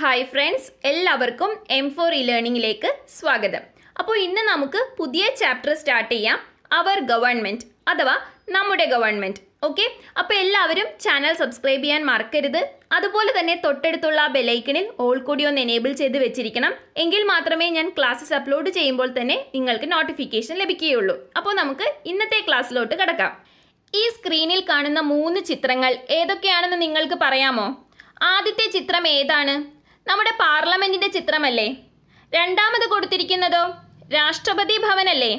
Hi friends എല്ലാവർക്കും M four E ലേണിംഗിലേക്ക് സ്വാഗതം അപ്പോൾ ഇന്ന് നമുക്ക് പുതിയ ചാപ്റ്റർ സ്റ്റാർട്ട് ചെയ്യാം അവർ ഗവൺമെൻറ് അഥവാ നമ്മുടെ ഗവൺമെൻറ് ഓക്കെ അപ്പോൾ എല്ലാവരും ചാനൽ സബ്സ്ക്രൈബ് ചെയ്യാൻ മറക്കരുത് അതുപോലെ തന്നെ തൊട്ടടുത്തുള്ള ബെലൈക്കണിൽ ഓൾ കൂടി ഒന്ന് എനേബിൾ ചെയ്ത് വെച്ചിരിക്കണം എങ്കിൽ മാത്രമേ ഞാൻ ക്ലാസ്സസ് അപ്ലോഡ് ചെയ്യുമ്പോൾ തന്നെ നിങ്ങൾക്ക് നോട്ടിഫിക്കേഷൻ ലഭിക്കുകയുള്ളൂ അപ്പോൾ നമുക്ക് ഇന്നത്തെ ക്ലാസ്സിലോട്ട് കിടക്കാം ഈ സ്ക്രീനിൽ കാണുന്ന മൂന്ന് ചിത്രങ്ങൾ ഏതൊക്കെയാണെന്ന് നിങ്ങൾക്ക് പറയാമോ ആദ്യത്തെ ചിത്രം ഏതാണ് നമ്മുടെ പാർലമെന്റിന്റെ ചിത്രമല്ലേ രണ്ടാമത് കൊടുത്തിരിക്കുന്നതോ രാഷ്ട്രപതി ഭവനല്ലേ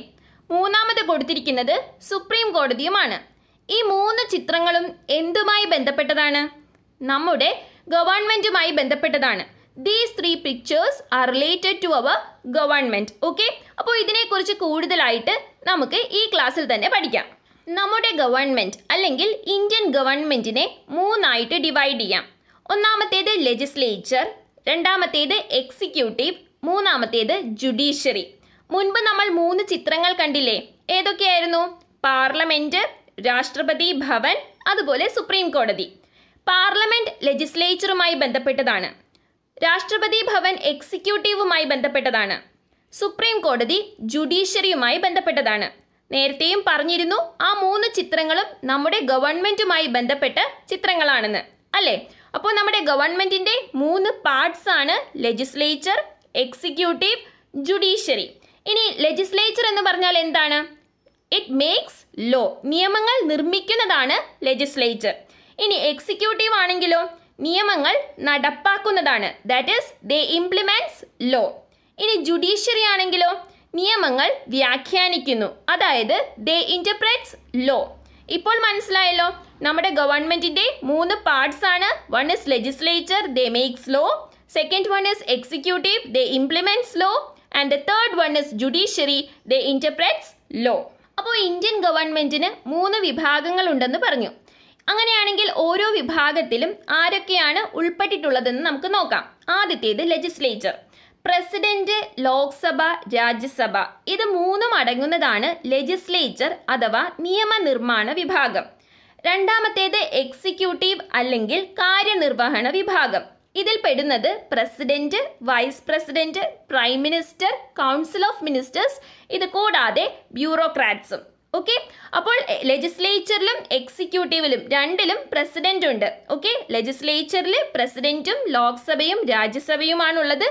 മൂന്നാമത് കൊടുത്തിരിക്കുന്നത് സുപ്രീം കോടതിയുമാണ് ഈ മൂന്ന് ചിത്രങ്ങളും എന്തുമായി ബന്ധപ്പെട്ടതാണ് നമ്മുടെ ഗവൺമെന്റുമായി ബന്ധപ്പെട്ടതാണ് these three pictures are related to our government okay അപ്പോൾ ഇതിനെക്കുറിച്ച് കൂടുതലായിട്ട് നമുക്ക് ഈ ക്ലാസ്സിൽ തന്നെ പഠിക്കാം നമ്മുടെ ഗവൺമെന്റ് അല്ലെങ്കിൽ ഇന്ത്യൻ ഗവൺമെന്റിനെ മൂന്നായിട്ട് ഡിവൈഡ് ചെയ്യാം ഒന്നാമത്തേത് ലെജിസ്ലേച്ചർ രണ്ടാമത്തേത് എക്സിക്യൂട്ടീവ് മൂന്നാമത്തേത് ജുഡീഷ്യറി മുൻപ് നമ്മൾ മൂന്ന് ചിത്രങ്ങൾ കണ്ടില്ലേ ഏതൊക്കെയായിരുന്നു പാർലമെന്റ് രാഷ്ട്രപതി ഭവൻ അതുപോലെ സുപ്രീം കോടതി പാർലമെന്റ് ലെജിസ്ലേച്ചറുമായി ബന്ധപ്പെട്ടതാണ് രാഷ്ട്രപതി ഭവൻ എക്സിക്യൂട്ടീവുമായി ബന്ധപ്പെട്ടതാണ് സുപ്രീം കോടതി ജുഡീഷ്യറിയുമായി ബന്ധപ്പെട്ടതാണ് നേരത്തെയും പറഞ്ഞിരുന്നു ആ മൂന്ന് ചിത്രങ്ങളും നമ്മുടെ ഗവൺമെന്റുമായി ബന്ധപ്പെട്ട ചിത്രങ്ങളാണെന്ന് അല്ലേ അപ്പോൾ നമ്മുടെ ഗവൺമെൻറ്റിൻ്റെ മൂന്ന് പാർട്സ് ആണ് ലെജിസ്ലേച്ചർ എക്സിക്യൂട്ടീവ് ജുഡീഷ്യറി ഇനി ലെജിസ്ലേച്ചർ എന്ന് പറഞ്ഞാൽ എന്താണ് ഇറ്റ് മേക്സ് ലോ നിയമങ്ങൾ നിർമ്മിക്കുന്നതാണ് ലെജിസ്ലേച്ചർ ഇനി എക്സിക്യൂട്ടീവ് ആണെങ്കിലോ നിയമങ്ങൾ നടപ്പാക്കുന്നതാണ് that is they implements law ഇനി ജുഡീഷ്യറി ആണെങ്കിലോ നിയമങ്ങൾ വ്യാഖ്യാനിക്കുന്നു അതായത് ദേ ഇൻ്റർപ്രറ്റ്സ് ലോ ഇപ്പോൾ മനസ്സിലായല്ലോ നമ്മുടെ ഗവൺമെന്റിന്റെ മൂന്ന് പാർട്സ് ആണ് one is legislature they makes law second one is executive they implements law and the third one is judiciary they interprets law അപ്പോൾ ഇന്ത്യൻ ഗവൺമെന്റിന് മൂന്ന് വിഭാഗങ്ങൾ ഉണ്ടെന്ന് പറഞ്ഞു അങ്ങനെയാണെങ്കിൽ ഓരോ വിഭാഗത്തിലും ആരൊക്കെയാണ് ഉൾപ്പെട്ടിട്ടുള്ളതെന്ന് നമുക്ക് നോക്കാം ആദ്യത്തേത് ലെജിസ്ലേച്ചർ പ്രസിഡന്റ് ലോക്സഭ രാജ്യസഭ ഇത് മൂന്നും അടങ്ങുന്നതാണ് ലെജിസ്ലേച്ചർ അഥവാ നിയമനിർമ്മാണ വിഭാഗം രണ്ടാമത്തേത് എക്സിക്യൂട്ടീവ് അല്ലെങ്കിൽ കാര്യനിർവഹണ വിഭാഗം ഇതിൽ പെടുന്നത് president vice president prime minister council of ministers ഇത് കൂടാതെ ബ്യൂറോക്രാറ്റ്സും ഓക്കെ അപ്പോൾ ലെജിസ്ലേച്ചറിലും എക്സിക്യൂട്ടീവിലും രണ്ടിലും പ്രസിഡന്റ് ഉണ്ട് ഓക്കെ ലെജിസ്ലേച്ചറിൽ പ്രസിഡന്റും ലോക്സഭയും രാജ്യസഭയുമാണുള്ളത്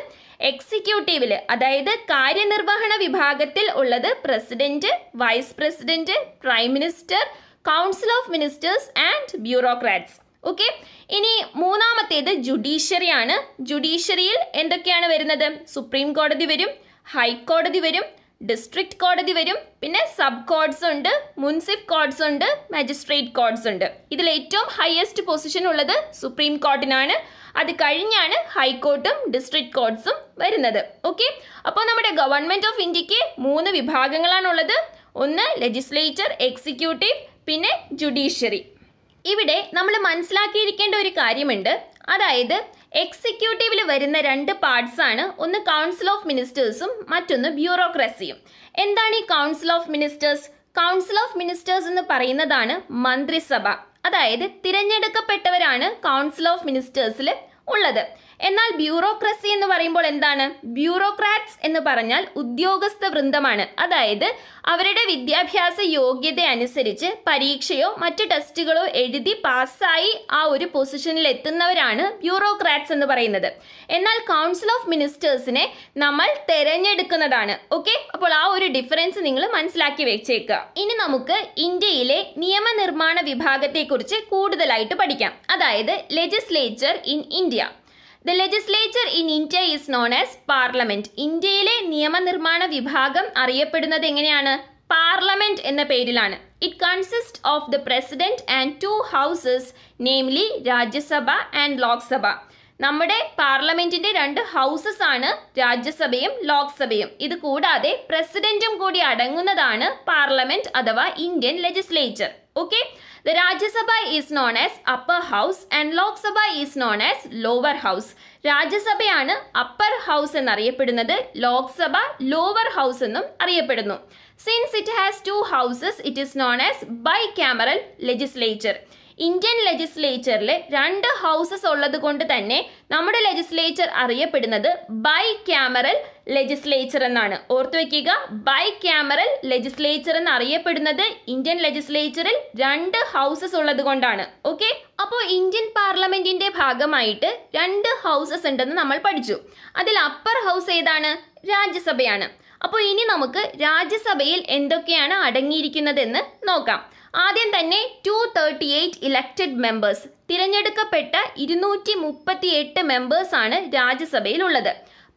എക്സിക്യൂട്ടീവിൽ അതായത് കാര്യനിർവഹണ വിഭാഗത്തിൽ ഉള്ളത് president vice president prime minister council of ministers and bureaucrats okay ഇനി മൂന്നാമത്തേത് ജുഡീഷ്യറി ആണ് ജുഡീഷ്യറിയിൽ എന്തൊക്കെയാണ് വരുന്നത് സുപ്രീം കോടതി വരും ഹൈക്കോടതി വരും ഡിസ്ട്രിക്ട് കോടതി വരും പിന്നെ സബ് കോഡ്സ് ഉണ്ട് മുൻസിഫ് കോഡ്സ് ഉണ്ട് മജിസ്ട്രേറ്റ് കോഡ്സ് ഉണ്ട് ഇതിൽ ഏറ്റവും ഹയസ്റ്റ് പൊസിഷൻ ഉള്ളത് സുപ്രീം കോർട്ടിനാണ് അത് കഴിഞ്ഞാണ് ഹൈക്കോർട്ടും ഡിസ്ട്രിക്ട് കോർട്സും വരുന്നത് ഓക്കെ അപ്പോൾ നമ്മുടെ ഗവൺമെൻറ് ഓഫ് ഇന്ത്യക്ക് മൂന്ന് വിഭാഗങ്ങളാണുള്ളത് ഒന്ന് ലെജിസ്ലേച്ചർ എക്സിക്യൂട്ടീവ് പിന്നെ ജുഡീഷ്യറി ഇവിടെ നമ്മൾ മനസ്സിലാക്കിയിരിക്കേണ്ട ഒരു കാര്യമുണ്ട് അതായത് എക്സിക്യൂട്ടീവിൽ വരുന്ന രണ്ട് പാർട്സ് ആണ് ഒന്ന് കൗൺസിൽ ഓഫ് മിനിസ്റ്റേഴ്സും മറ്റൊന്ന് ബ്യൂറോക്രസിയും എന്താണ് ഈ council of ministers council of ministers എന്ന് പറയുന്നതാണ് മന്ത്രിസഭ അതായത് തിരഞ്ഞെടുക്കപ്പെട്ടവരാണ് കൗൺസിൽ ഓഫ് മിനിസ്റ്റേഴ്സിൽ ഉള്ളത് എന്നാൽ ബ്യൂറോക്രസി എന്ന് പറയുമ്പോൾ എന്താണ് ബ്യൂറോക്രാറ്റ്സ് എന്ന് പറഞ്ഞാൽ ഉദ്യോഗസ്ഥ വൃന്ദമാണ് അതായത് അവരുടെ വിദ്യാഭ്യാസ യോഗ്യത അനുസരിച്ച് പരീക്ഷയോ മറ്റ് ടെസ്റ്റുകളോ എഴുതി പാസ്സായി ആ ഒരു പൊസിഷനിൽ എത്തുന്നവരാണ് ബ്യൂറോക്രാറ്റ്സ് എന്ന് പറയുന്നത് എന്നാൽ കൗൺസിൽ ഓഫ് മിനിസ്റ്റേഴ്സിനെ നമ്മൾ തെരഞ്ഞെടുക്കുന്നതാണ് ഓക്കെ അപ്പോൾ ആ ഒരു ഡിഫറൻസ് നിങ്ങൾ മനസ്സിലാക്കി വെച്ചേക്കുക ഇനി നമുക്ക് ഇന്ത്യയിലെ നിയമനിർമ്മാണ വിഭാഗത്തെക്കുറിച്ച് കൂടുതലായിട്ട് പഠിക്കാം അതായത് legislature in India the legislature in India is known as parliament ഇന്ത്യയിലെ നിയമനിർമ്മാണ വിഭാഗം അറിയപ്പെടുന്നത് എങ്ങനെയാണ് പാർലമെന്റ് എന്ന പേരിലാണ് it consist of the president and two houses namely Rajya Sabha and Lok Sabha നമ്മുടെ പാർലമെന്റിന്റെ രണ്ട് ഹൗസസ് ആണ് രാജ്യസഭയും ലോക്സഭയും ഇത് കൂടാതെ പ്രസിഡന്റും കൂടി അടങ്ങുന്നതാണ് പാർലമെന്റ് അഥവാ Indian legislature okay The Rajya Sabha is known as upper house and Lok Sabha is known as lower house. രാജ്യസഭയാണ് അപ്പർ ഹൗസ് എന്നറിയപ്പെടുന്നത് ലോക്സഭ ലോവർ ഹൗസ് എന്നും അറിയപ്പെടുന്നു since it has two houses it is known as bicameral legislature Indian ലെജിസ്ലേച്ചറിൽ രണ്ട് houses ഉള്ളത് കൊണ്ട് തന്നെ നമ്മുടെ ലെജിസ്ലേച്ചർ അറിയപ്പെടുന്നത് ബൈ ക്യാമറൽ ലെജിസ്ലേച്ചർ എന്നാണ് ഓർത്തുവെക്കുക ബൈ ക്യാമറൽ ലെജിസ്ലേച്ചർ എന്ന് അറിയപ്പെടുന്നത് ഇന്ത്യൻ ലെജിസ്ലേച്ചറിൽ രണ്ട് ഹൗസസ് ഉള്ളത് കൊണ്ടാണ് ഓക്കെ അപ്പോൾ ഇന്ത്യൻ പാർലമെന്റിന്റെ ഭാഗമായിട്ട് രണ്ട് ഹൗസസ് ഉണ്ടെന്ന് നമ്മൾ പഠിച്ചു അതിൽ അപ്പർ ഹൗസ് ഏതാണ് രാജ്യസഭയാണ് അപ്പോൾ ഇനി നമുക്ക് രാജ്യസഭയിൽ എന്തൊക്കെയാണ് അടങ്ങിയിരിക്കുന്നതെന്ന് നോക്കാം ആദ്യം തന്നെ two thirty eight elected members തിരഞ്ഞെടുക്കപ്പെട്ട ഇരുന്നൂറ്റി മുപ്പത്തി എട്ട് മെമ്പേഴ്സാണ് ഉള്ളത്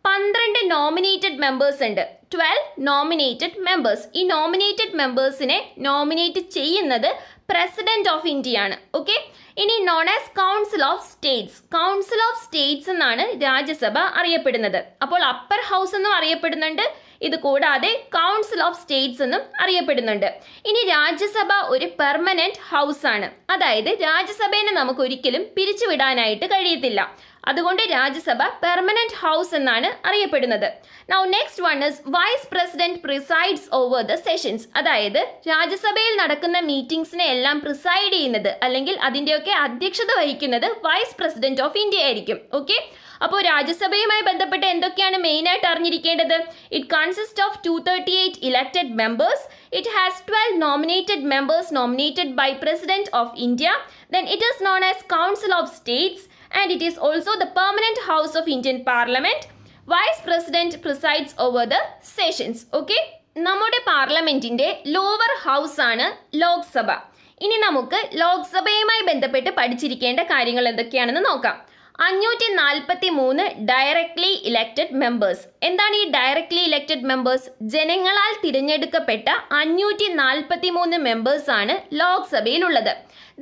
പന്ത്രണ്ട് നോമിനേറ്റഡ് മെമ്പേഴ്സ് ഉണ്ട് ട്വൽവ് നോമിനേറ്റഡ് മെമ്പേഴ്സ് ഈ നോമിനേറ്റഡ് മെമ്പേഴ്സിനെ നോമിനേറ്റ് ചെയ്യുന്നത് പ്രസിഡന്റ് ഓഫ് ഇന്ത്യയാണ് ഓക്കെ ഇനി known as council of states council of states എന്നാണ് രാജ്യസഭ അറിയപ്പെടുന്നത് അപ്പോൾ അപ്പർ ഹൗസ് എന്നും അറിയപ്പെടുന്നുണ്ട് ഇത് കൂടാതെ കൗൺസിൽ ഓഫ് സ്റ്റേറ്റ്സ് എന്നും അറിയപ്പെടുന്നുണ്ട് ഇനി രാജ്യസഭ ഒരു പെർമനന്റ് ഹൗസ് ആണ് അതായത് രാജ്യസഭയെ നമുക്ക് ഒരിക്കലും പിരിച്ചുവിടാനായിട്ട് കഴിയത്തില്ല അതുകൊണ്ട് രാജ്യസഭ പെർമനന്റ് ഹൗസ് എന്നാണ് അറിയപ്പെടുന്നത് now next one is vice president presides over the sessions അതായത് രാജ്യസഭയിൽ നടക്കുന്ന മീറ്റിംഗ്സിനെ എല്ലാം പ്രിസൈഡ് ചെയ്യുന്നത് അല്ലെങ്കിൽ അതിൻ്റെയൊക്കെ അധ്യക്ഷത വഹിക്കുന്നത് വൈസ് പ്രസിഡന്റ് ഓഫ് ഇന്ത്യ ആയിരിക്കും ഓക്കെ അപ്പോൾ രാജ്യസഭയുമായി ബന്ധപ്പെട്ട് എന്തൊക്കെയാണ് മെയിൻ ആയിട്ട് അറിഞ്ഞിരിക്കേണ്ടത് it consist of two thirty eight elected members it has twelve nominated members nominated by president of India then it is known as council of states and it is also the permanent house of Indian Parliament. Vice President presides over the sessions. Okay? നമ്മുടെ പാർലമെന്റിന്റെ lower house ആണ് ലോക്സഭ ഇനി നമുക്ക് ലോക്സഭയുമായി ബന്ധപ്പെട്ട് പഠിച്ചിരിക്കേണ്ട കാര്യങ്ങൾ എന്തൊക്കെയാണെന്ന് നോക്കാം അഞ്ഞൂറ്റി നാൽപ്പത്തി മൂന്ന് ഡയറക്ട്ലി ഇലക്റ്റഡ് മെമ്പേഴ്സ് എന്താണ് ഈ ഡയറക്ട്ലി ഇലക്റ്റഡ് മെമ്പേഴ്സ് ജനങ്ങളാൽ തിരഞ്ഞെടുക്കപ്പെട്ട അഞ്ഞൂറ്റി നാൽപ്പത്തി മൂന്ന് മെമ്പേഴ്സാണ് ലോക്സഭയിലുള്ളത്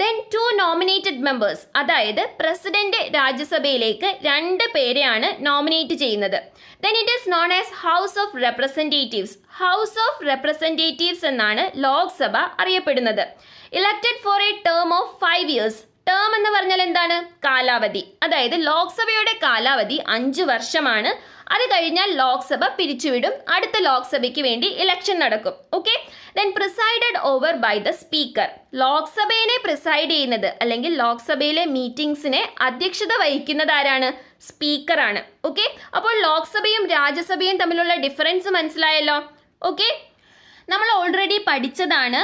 ദെൻ ടു നോമിനേറ്റഡ് മെമ്പേഴ്സ് അതായത് പ്രസിഡന്റ് രാജ്യസഭയിലേക്ക് രണ്ട് പേരെയാണ് നോമിനേറ്റ് ചെയ്യുന്നത് then it is known as house of representatives house of representatives എന്നാണ് ലോക്സഭ അറിയപ്പെടുന്നത് elected for a term of five years term എന്ന് പറഞ്ഞാൽ എന്താണ് കാലാവധി അതായത് ലോക്സഭയുടെ കാലാവധി അഞ്ച് വർഷമാണ് അത് കഴിഞ്ഞാൽ ലോക്സഭ പിരിച്ചുവിടും അടുത്ത ലോക്സഭയ്ക്ക് വേണ്ടി ഇലക്ഷൻ നടക്കും okay then presided over by the speaker ലോക്സഭയെ പ്രിസൈഡ് ചെയ്യുന്നത് അല്ലെങ്കിൽ ലോക്സഭയിലെ മീറ്റിംഗ്സിനെ അധ്യക്ഷത വഹിക്കുന്നത് ആരാണ് സ്പീക്കറാണ് ഓക്കെ അപ്പോൾ ലോക്സഭയും രാജ്യസഭയും തമ്മിലുള്ള ഡിഫറൻസ് മനസ്സിലായല്ലോ ഓക്കെ നമ്മൾ ഓൾറെഡി പഠിച്ചതാണ്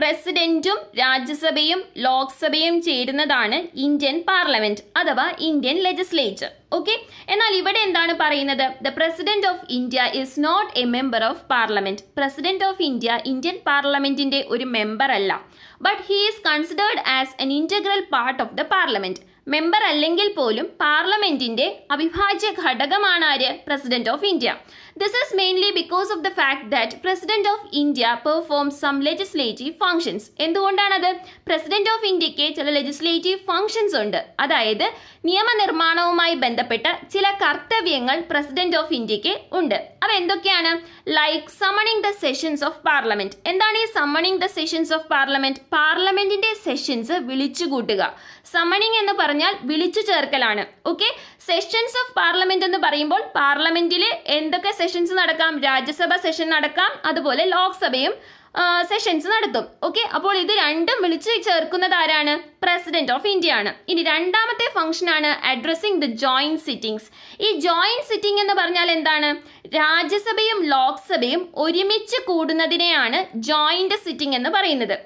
പ്രസിഡന്റും രാജ്യസഭയും ലോക്സഭയും ചേരുന്നതാണ് ഇന്ത്യൻ പാർലമെന്റ് അഥവാ ഇന്ത്യൻ ലെജിസ്ലേച്ചർ ഓക്കെ എന്നാൽ ഇവിടെ എന്താണ് പറയുന്നത് the president of India is not a member of parliament president of India Indian പാർലമെന്റിന്റെ ഒരു മെമ്പർ അല്ല but he is considered as an integral part of the parliament member അല്ലെങ്കിൽ പോലും പാർലമെന്റിന്റെ അവിഭാജ്യ ഘടകമാണ് ആര് president of India This is mainly because of the fact that President of India performs some legislative functions. എന്തുകൊണ്ടാണത് president of ഇന്ത്യക്ക് ചില legislative functions ഉണ്ട് അതായത് നിയമനിർമ്മാണവുമായി ബന്ധപ്പെട്ട ചില കർത്തവ്യങ്ങൾ പ്രസിഡന്റ് ഓഫ് ഇന്ത്യക്ക് ഉണ്ട് അവ എന്തൊക്കെയാണ് like summoning the sessions of parliament എന്താണ് ഈ summoning the sessions of parliament പാർലമെന്റിന്റെ സെഷൻസ് വിളിച്ചു കൂട്ടുക സമണിംഗ് എന്ന് പറഞ്ഞാൽ വിളിച്ചു ചേർക്കലാണ് ഓക്കെ സെഷൻസ് ഓഫ് പാർലമെന്റ് എന്ന് പറയുമ്പോൾ പാർലമെന്റിൽ എന്തൊക്കെ സെഷൻ സെഷൻസ് നടക്കാം രാജ്യസഭ സെഷൻ നടക്കാം അതുപോലെ ലോക്സഭയും സെഷൻസ് നടത്തും ഓക്കെ അപ്പോൾ ഇത് രണ്ടും വിളിച്ചു ചേർക്കുന്നത് ആരാണ് പ്രസിഡന്റ് ഓഫ് ഇന്ത്യ ആണ് ഇനി രണ്ടാമത്തെ ഫംഗ്ഷൻ ആണ് അഡ്രസ്സിംഗ് ദ ജോയിന്റ് സിറ്റിംഗ്സ് ഈ ജോയിന്റ് സിറ്റിംഗ് എന്ന് പറഞ്ഞാൽ എന്താണ് രാജ്യസഭയും ലോക്സഭയും ഒരുമിച്ച് കൂടുന്നതിനെയാണ് ജോയിന്റ് സിറ്റിംഗ് എന്ന് പറയുന്നത്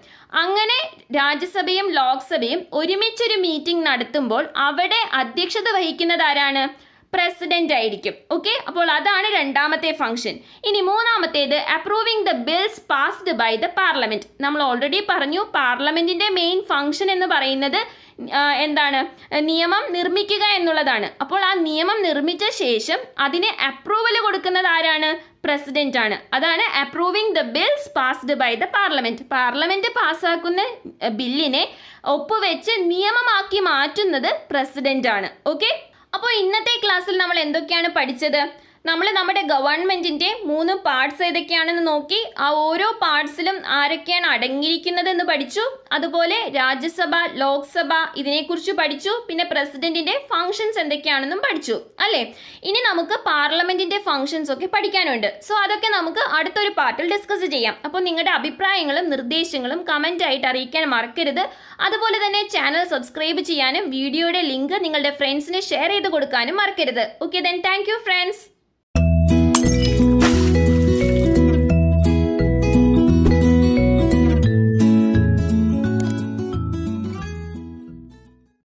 അങ്ങനെ രാജ്യസഭയും ലോക്സഭയും ഒരുമിച്ചൊരു മീറ്റിംഗ് നടത്തുമ്പോൾ അവിടെ അധ്യക്ഷത വഹിക്കുന്നത് ആരാണ് പ്രസിഡന്റ് ആയിരിക്കും ഓക്കെ അപ്പോൾ അതാണ് രണ്ടാമത്തെ ഫംഗ്ഷൻ ഇനി മൂന്നാമത്തേത് approving the bills passed by the parliament നമ്മൾ ഓൾറെഡി പറഞ്ഞു പാർലമെന്റിന്റെ മെയിൻ ഫംഗ്ഷൻ എന്ന് പറയുന്നത് എന്താണ് നിയമം നിർമ്മിക്കുക എന്നുള്ളതാണ് അപ്പോൾ ആ നിയമം നിർമ്മിച്ച ശേഷം അതിന് അപ്രൂവൽ കൊടുക്കുന്നത് ആരാണ് പ്രസിഡന്റ് ആണ് അതാണ് approving the bills passed by the parliament parliament പാസ്സാക്കുന്ന ബില്ലിനെ ഒപ്പുവെച്ച് നിയമമാക്കി മാറ്റുന്നത് പ്രസിഡന്റ് ആണ് ഓക്കെ അപ്പോൾ ഇന്നത്തെ ക്ലാസ്സിൽ നമ്മൾ എന്തൊക്കെയാണ് പഠിച്ചത് നമ്മൾ നമ്മുടെ ഗവൺമെൻറ്റിൻ്റെ മൂന്ന് പാർട്സ് ഏതൊക്കെയാണെന്ന് നോക്കി ആ ഓരോ പാർട്സിലും ആരൊക്കെയാണ് അടങ്ങിയിരിക്കുന്നത് എന്ന് പഠിച്ചു അതുപോലെ രാജ്യസഭ ലോക്സഭ ഇതിനെക്കുറിച്ച് പഠിച്ചു പിന്നെ പ്രസിഡന്റിന്റെ ഫങ്ഷൻസ് എന്തൊക്കെയാണെന്നും പഠിച്ചു അല്ലേ ഇനി നമുക്ക് പാർലമെന്റിന്റെ ഫങ്ഷൻസ് ഒക്കെ പഠിക്കാനുണ്ട് സോ അതൊക്കെ നമുക്ക് അടുത്തൊരു പാർട്ടിൽ ഡിസ്കസ് ചെയ്യാം അപ്പോൾ നിങ്ങളുടെ അഭിപ്രായങ്ങളും നിർദ്ദേശങ്ങളും കമൻ്റ് ആയിട്ട് അറിയിക്കാൻ മറക്കരുത് അതുപോലെ തന്നെ ചാനൽ സബ്സ്ക്രൈബ് ചെയ്യാനും വീഡിയോയുടെ ലിങ്ക് നിങ്ങളുടെ ഫ്രണ്ട്സിന് ഷെയർ ചെയ്ത് കൊടുക്കാനും മറക്കരുത് ഓക്കെ ദെൻ താങ്ക് ഫ്രണ്ട്സ്